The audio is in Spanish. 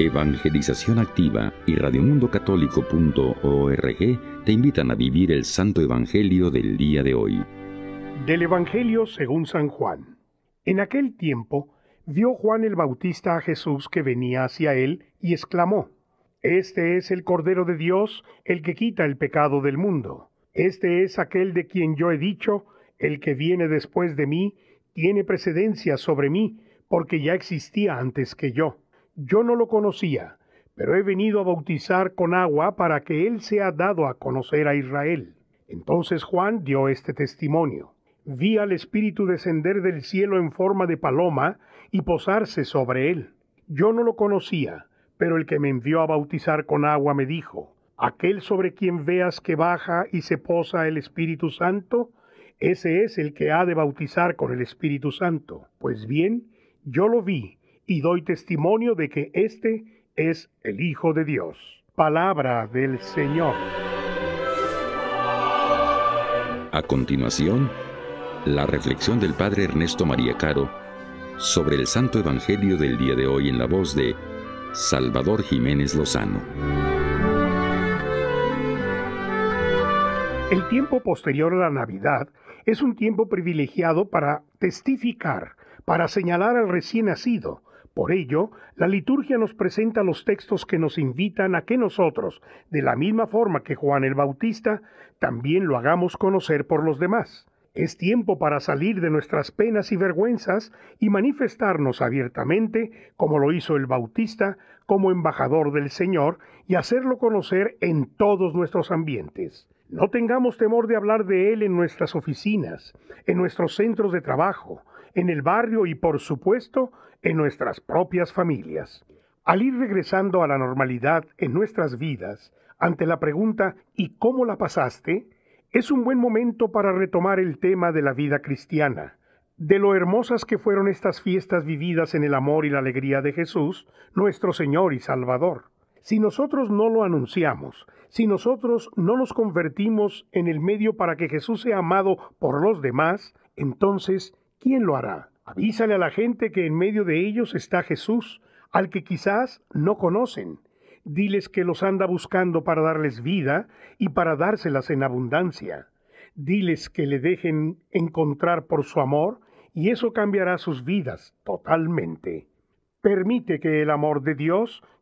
Evangelización Activa y radiomundocatólico.org te invitan a vivir el Santo Evangelio del día de hoy. Del Evangelio según San Juan. En aquel tiempo vio Juan el Bautista a Jesús que venía hacia él y exclamó, Este es el Cordero de Dios, el que quita el pecado del mundo. Este es aquel de quien yo he dicho, el que viene después de mí, tiene precedencia sobre mí, porque ya existía antes que yo. Yo no lo conocía, pero he venido a bautizar con agua para que Él sea dado a conocer a Israel. Entonces Juan dio este testimonio. Vi al Espíritu descender del cielo en forma de paloma y posarse sobre Él. Yo no lo conocía, pero el que me envió a bautizar con agua me dijo, Aquel sobre quien veas que baja y se posa el Espíritu Santo, ese es el que ha de bautizar con el Espíritu Santo. Pues bien, yo lo vi y doy testimonio de que este es el Hijo de Dios. Palabra del Señor. A continuación, la reflexión del Padre Ernesto María Caro sobre el Santo Evangelio del día de hoy en la voz de Salvador Jiménez Lozano. El tiempo posterior a la Navidad es un tiempo privilegiado para testificar, para señalar al recién nacido, por ello, la liturgia nos presenta los textos que nos invitan a que nosotros, de la misma forma que Juan el Bautista, también lo hagamos conocer por los demás. Es tiempo para salir de nuestras penas y vergüenzas y manifestarnos abiertamente, como lo hizo el Bautista, como embajador del Señor, y hacerlo conocer en todos nuestros ambientes. No tengamos temor de hablar de Él en nuestras oficinas, en nuestros centros de trabajo, en el barrio y por supuesto en nuestras propias familias. Al ir regresando a la normalidad en nuestras vidas, ante la pregunta ¿y cómo la pasaste? es un buen momento para retomar el tema de la vida cristiana, de lo hermosas que fueron estas fiestas vividas en el amor y la alegría de Jesús, nuestro Señor y Salvador. Si nosotros no lo anunciamos, si nosotros no nos convertimos en el medio para que Jesús sea amado por los demás, entonces, ¿quién lo hará? Avísale a la gente que en medio de ellos está Jesús, al que quizás no conocen. Diles que los anda buscando para darles vida y para dárselas en abundancia. Diles que le dejen encontrar por su amor y eso cambiará sus vidas totalmente. Permite que el amor de Dios